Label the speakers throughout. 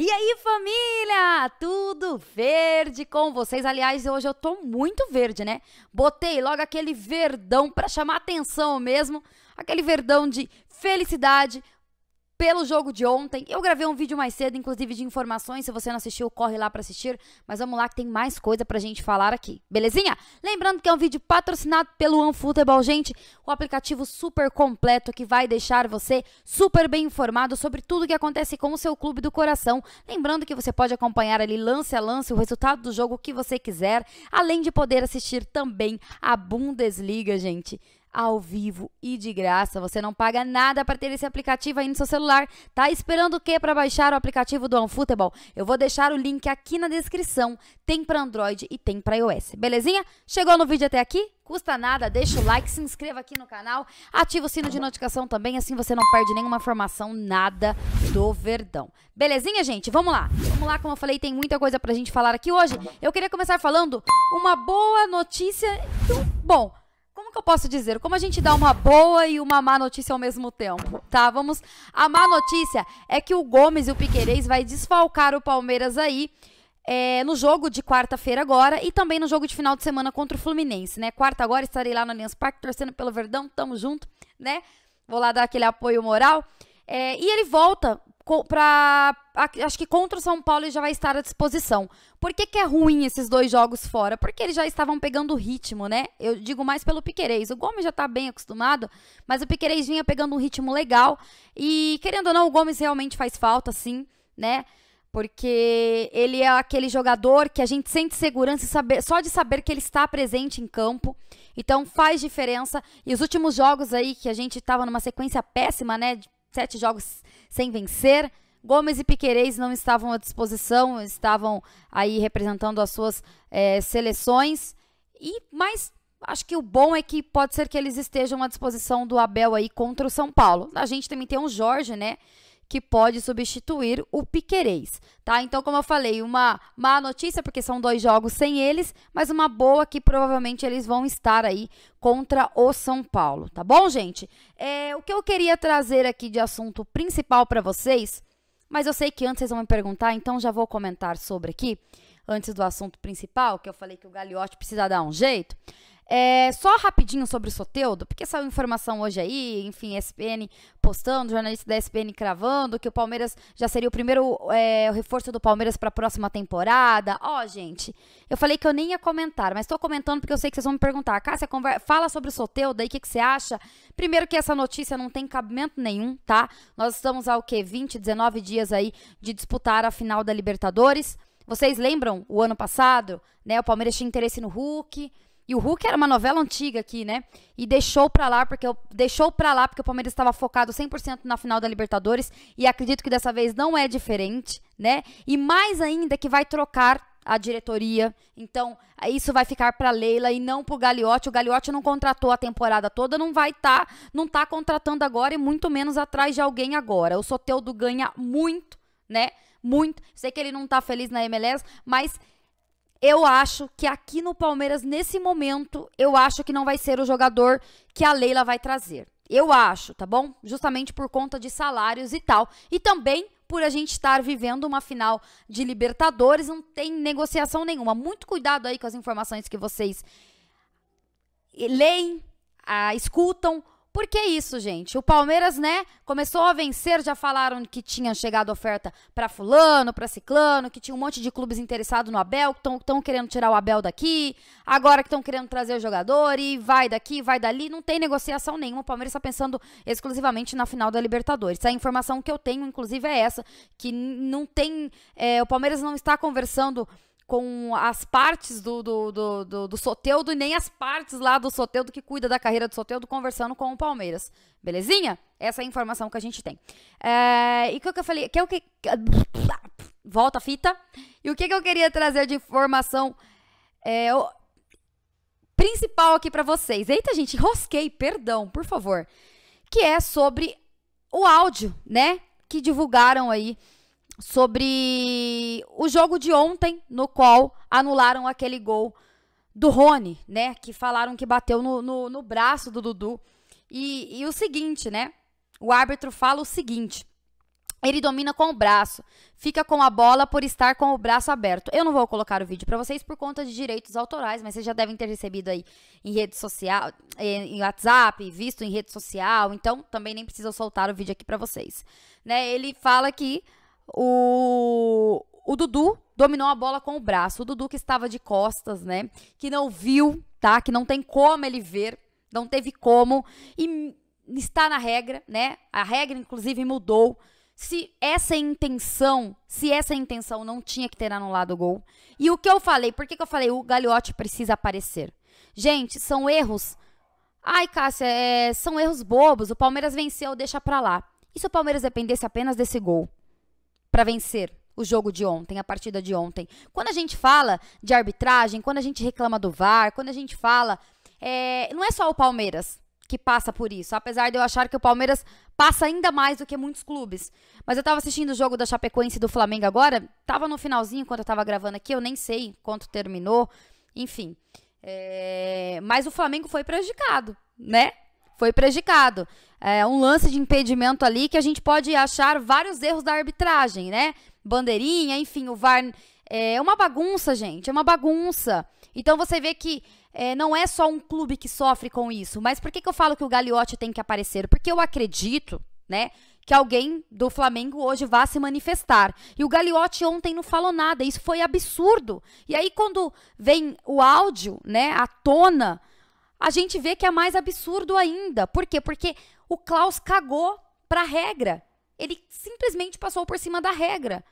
Speaker 1: E aí, família? Tudo verde com vocês. Aliás, hoje eu tô muito verde, né? Botei logo aquele verdão para chamar atenção mesmo, aquele verdão de felicidade, pelo jogo de ontem. Eu gravei um vídeo mais cedo, inclusive de informações. Se você não assistiu, corre lá para assistir. Mas vamos lá que tem mais coisa pra gente falar aqui, belezinha? Lembrando que é um vídeo patrocinado pelo OneFootball, gente. O aplicativo super completo que vai deixar você super bem informado sobre tudo que acontece com o seu clube do coração. Lembrando que você pode acompanhar ali lance a lance o resultado do jogo que você quiser, além de poder assistir também a Bundesliga, gente ao vivo e de graça. Você não paga nada para ter esse aplicativo aí no seu celular. Tá esperando o quê para baixar o aplicativo do OneFootball? Eu vou deixar o link aqui na descrição. Tem para Android e tem para iOS. Belezinha? Chegou no vídeo até aqui? Custa nada, deixa o like, se inscreva aqui no canal, ativa o sino de notificação também, assim você não perde nenhuma formação, nada do Verdão. Belezinha, gente? Vamos lá. Vamos lá, como eu falei, tem muita coisa pra gente falar aqui hoje. Eu queria começar falando uma boa notícia. Bom, que eu posso dizer? Como a gente dá uma boa e uma má notícia ao mesmo tempo, tá? Vamos. A má notícia é que o Gomes e o Piquerez vai desfalcar o Palmeiras aí. É, no jogo de quarta-feira agora e também no jogo de final de semana contra o Fluminense, né? Quarta agora estarei lá no Allianz Parque torcendo pelo Verdão, tamo junto, né? Vou lá dar aquele apoio moral. É, e ele volta para acho que contra o São Paulo ele já vai estar à disposição. Por que, que é ruim esses dois jogos fora? Porque eles já estavam pegando o ritmo, né? Eu digo mais pelo Piquerez. O Gomes já está bem acostumado, mas o Piquerez vinha pegando um ritmo legal. E, querendo ou não, o Gomes realmente faz falta, sim, né? Porque ele é aquele jogador que a gente sente segurança saber, só de saber que ele está presente em campo. Então faz diferença. E os últimos jogos aí, que a gente estava numa sequência péssima, né? Sete jogos sem vencer Gomes e Piquerez não estavam à disposição, estavam aí representando as suas é, seleções. E mas acho que o bom é que pode ser que eles estejam à disposição do Abel aí contra o São Paulo. A gente também tem um Jorge, né? que pode substituir o Piquerez, tá? Então, como eu falei, uma má notícia porque são dois jogos sem eles, mas uma boa que provavelmente eles vão estar aí contra o São Paulo, tá bom, gente? É, o que eu queria trazer aqui de assunto principal para vocês mas eu sei que antes vocês vão me perguntar, então já vou comentar sobre aqui, antes do assunto principal, que eu falei que o Gagliotti precisa dar um jeito. É, só rapidinho sobre o Soteudo, porque saiu informação hoje aí, enfim, SPN postando, jornalista da SPN cravando que o Palmeiras já seria o primeiro é, o reforço do Palmeiras para a próxima temporada. Ó, oh, gente, eu falei que eu nem ia comentar, mas estou comentando porque eu sei que vocês vão me perguntar. Cássia, fala sobre o Soteudo aí, o que, que você acha? Primeiro que essa notícia não tem cabimento nenhum, tá? Nós estamos há o quê? 20, 19 dias aí de disputar a final da Libertadores. Vocês lembram o ano passado, né? O Palmeiras tinha interesse no Hulk, e o Hulk era uma novela antiga aqui, né? E deixou para lá porque eu, deixou para lá porque o Palmeiras estava focado 100% na final da Libertadores e acredito que dessa vez não é diferente, né? E mais ainda que vai trocar a diretoria. Então, isso vai ficar para Leila e não para o Gagliotti. O Gagliotti não contratou a temporada toda, não vai estar, tá, não tá contratando agora e muito menos atrás de alguém agora. O Soteldo ganha muito, né? Muito. Sei que ele não tá feliz na MLS, mas eu acho que aqui no Palmeiras, nesse momento, eu acho que não vai ser o jogador que a Leila vai trazer. Eu acho, tá bom? Justamente por conta de salários e tal. E também por a gente estar vivendo uma final de Libertadores, não tem negociação nenhuma. Muito cuidado aí com as informações que vocês leem, ah, escutam, por que isso, gente. O Palmeiras, né, começou a vencer, já falaram que tinha chegado oferta para fulano, para ciclano, que tinha um monte de clubes interessados no Abel, que estão querendo tirar o Abel daqui, agora que estão querendo trazer o jogador e vai daqui, vai dali, não tem negociação nenhuma. O Palmeiras está pensando exclusivamente na final da Libertadores. A informação que eu tenho, inclusive, é essa, que não tem, é, o Palmeiras não está conversando com as partes do, do, do, do, do Soteudo e nem as partes lá do Soteudo que cuida da carreira do Soteudo conversando com o Palmeiras. Belezinha? Essa é a informação que a gente tem. É, e o que, que eu falei? Que é o que... Volta a fita. E o que, que eu queria trazer de informação é, o... principal aqui para vocês? Eita, gente, rosquei, perdão, por favor. Que é sobre o áudio, né? Que divulgaram aí sobre o jogo de ontem, no qual anularam aquele gol do Rony, né? Que falaram que bateu no, no, no braço do Dudu. E, e o seguinte, né? O árbitro fala o seguinte. Ele domina com o braço, fica com a bola por estar com o braço aberto. Eu não vou colocar o vídeo para vocês por conta de direitos autorais, mas vocês já devem ter recebido aí em rede social, eh, em WhatsApp, visto em rede social, então também nem precisa soltar o vídeo aqui para vocês. Né? Ele fala que o, o Dudu dominou a bola com o braço. O Dudu que estava de costas, né? Que não viu, tá? Que não tem como ele ver, não teve como. E está na regra, né? A regra, inclusive, mudou. Se essa é intenção, se essa é intenção não tinha que ter anulado o gol. E o que eu falei, por que, que eu falei o Gagliotti precisa aparecer? Gente, são erros. Ai, Cássia, é, são erros bobos. O Palmeiras venceu, deixa pra lá. E se o Palmeiras dependesse apenas desse gol? para vencer o jogo de ontem, a partida de ontem. Quando a gente fala de arbitragem, quando a gente reclama do VAR, quando a gente fala. É, não é só o Palmeiras que passa por isso, apesar de eu achar que o Palmeiras passa ainda mais do que muitos clubes. Mas eu tava assistindo o jogo da Chapecoense do Flamengo agora, tava no finalzinho quando eu tava gravando aqui, eu nem sei quanto terminou, enfim. É, mas o Flamengo foi prejudicado, né? Foi prejudicado é, um lance de impedimento ali que a gente pode achar vários erros da arbitragem, né? Bandeirinha, enfim, o VAR. É, é uma bagunça, gente, é uma bagunça. Então você vê que é, não é só um clube que sofre com isso. Mas por que, que eu falo que o Gagliotti tem que aparecer? Porque eu acredito, né? Que alguém do Flamengo hoje vá se manifestar. E o Gagliotti ontem não falou nada. Isso foi absurdo. E aí, quando vem o áudio, né, à tona, a gente vê que é mais absurdo ainda. Por quê? Porque o Klaus cagou para a regra. Ele simplesmente passou por cima da regra.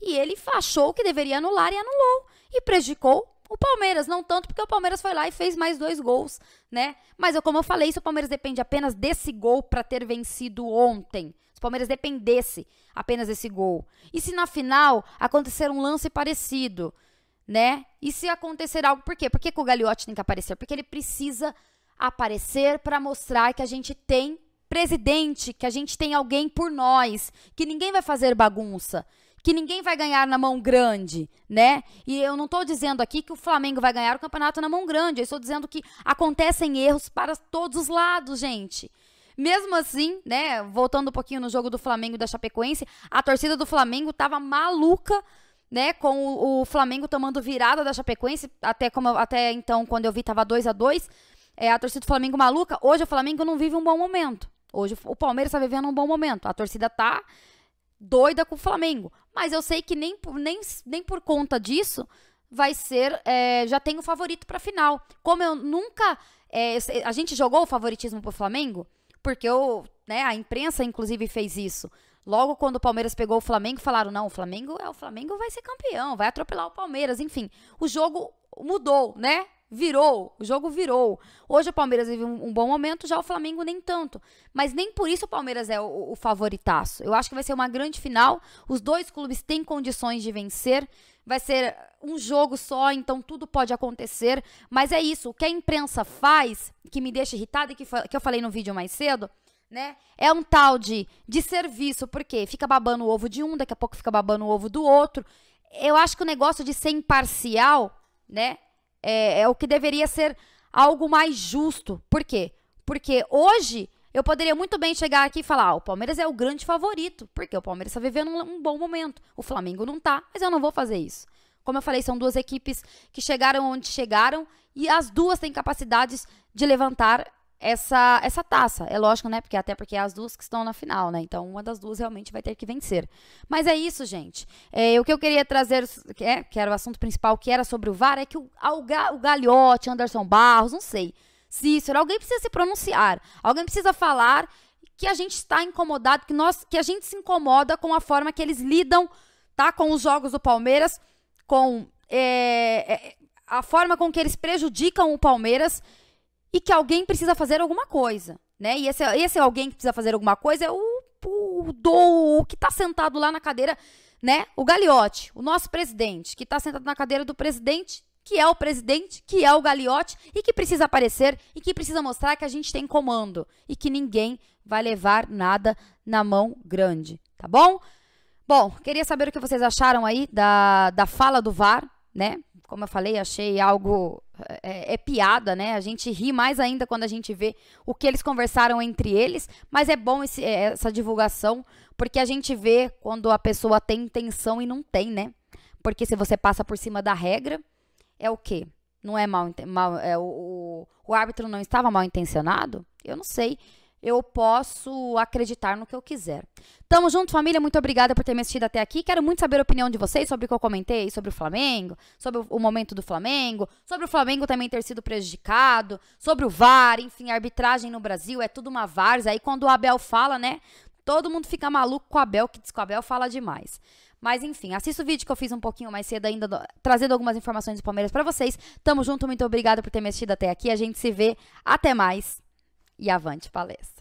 Speaker 1: E ele achou que deveria anular e anulou. E prejudicou o Palmeiras, não tanto porque o Palmeiras foi lá e fez mais dois gols, né? Mas eu, como eu falei, se o Palmeiras depende apenas desse gol para ter vencido ontem, se o Palmeiras dependesse apenas desse gol, e se na final acontecer um lance parecido, né? E se acontecer algo, por quê? Por que, que o Gagliotti tem que aparecer? Porque ele precisa aparecer para mostrar que a gente tem presidente, que a gente tem alguém por nós, que ninguém vai fazer bagunça, que ninguém vai ganhar na mão grande, né? E eu não estou dizendo aqui que o Flamengo vai ganhar o campeonato na mão grande, eu estou dizendo que acontecem erros para todos os lados, gente. Mesmo assim, né, voltando um pouquinho no jogo do Flamengo e da Chapecoense, a torcida do Flamengo estava maluca, né, com o, o, Flamengo tomando virada da Chapecoense, até como até então quando eu vi estava 2 a 2. É, a torcida do Flamengo maluca. Hoje o Flamengo não vive um bom momento. Hoje o Palmeiras está vivendo um bom momento. A torcida tá doida com o Flamengo. Mas eu sei que nem, nem, nem por conta disso vai ser. É, já tem o favorito para final. Como eu nunca. É, a gente jogou o favoritismo pro Flamengo, porque eu, né, a imprensa, inclusive, fez isso. Logo quando o Palmeiras pegou o Flamengo, falaram: não, o Flamengo é o Flamengo vai ser campeão, vai atropelar o Palmeiras, enfim. O jogo mudou, né? Virou, o jogo virou. Hoje o Palmeiras vive um, um, bom momento, já o Flamengo nem tanto. Mas nem por isso o Palmeiras é o, o favoritaço. Eu acho que vai ser uma grande final. Os dois clubes têm condições de vencer. Vai ser um jogo só, então tudo pode acontecer. Mas é isso. O que a imprensa faz, que me deixa irritada e que, que eu falei no vídeo mais cedo, né? É um tal de, de serviço, porque fica babando o ovo de um, daqui a pouco fica babando o ovo do outro. Eu acho que o negócio de ser imparcial, né? é, é o que deveria ser algo mais justo. Por quê? Porque hoje eu poderia muito bem chegar aqui e falar: ah, o Palmeiras é o grande favorito, porque o Palmeiras está vivendo um, um, bom momento. O Flamengo não tá, mas eu não vou fazer isso. Como eu falei, são duas equipes que chegaram onde chegaram e as duas têm capacidades de levantar essa, essa taça. É lógico, né? Porque até porque é as duas que estão na final, né? Então uma das duas realmente vai ter que vencer. Mas é isso, gente. É, o que eu queria trazer, que, é, que era o assunto principal, que era sobre o VAR, é que o, o Galhote, Anderson Barros, não sei. Cícero, alguém precisa se pronunciar. Alguém precisa falar que a gente está incomodado, que, nós, que a gente se incomoda com a forma que eles lidam tá, com os jogos do Palmeiras, com é, é a forma com que eles prejudicam o Palmeiras e que alguém precisa fazer alguma coisa, né? E esse, esse alguém que precisa fazer alguma coisa é o, o, do, o que está sentado lá na cadeira, né? O Galiote, o nosso presidente, que está sentado na cadeira do presidente, que é o presidente, que é o Galiote e que precisa aparecer e que precisa mostrar que a gente tem comando e que ninguém vai levar nada na mão grande, tá bom? Bom, queria saber o que vocês acharam aí da, da fala do VAR, né? Como eu falei, achei algo é, é, piada, né? A gente ri mais ainda quando a gente vê o que eles conversaram entre eles, mas é bom esse, é, essa divulgação, porque a gente vê quando a pessoa tem intenção e não tem, né? Porque se você passa por cima da regra, é o quê? Não é mal, mal é, o, o, o árbitro não estava mal intencionado? Eu não sei eu posso acreditar no que eu quiser. Tamo junto, família. Muito obrigada por ter me assistido até aqui. Quero muito saber a opinião de vocês sobre o que eu comentei, sobre o Flamengo, sobre o momento do Flamengo, sobre o Flamengo também ter sido prejudicado, sobre o VAR, enfim, a arbitragem no Brasil. É tudo uma várzea. Aí quando o Abel fala, né? Todo mundo fica maluco com o Abel, que diz que o Abel fala demais. Mas enfim, assista o vídeo que eu fiz um pouquinho mais cedo ainda, do, trazendo algumas informações do Palmeiras para vocês. Tamo junto, muito obrigada por ter me assistido até aqui. A gente se vê, até mais e avante palestra.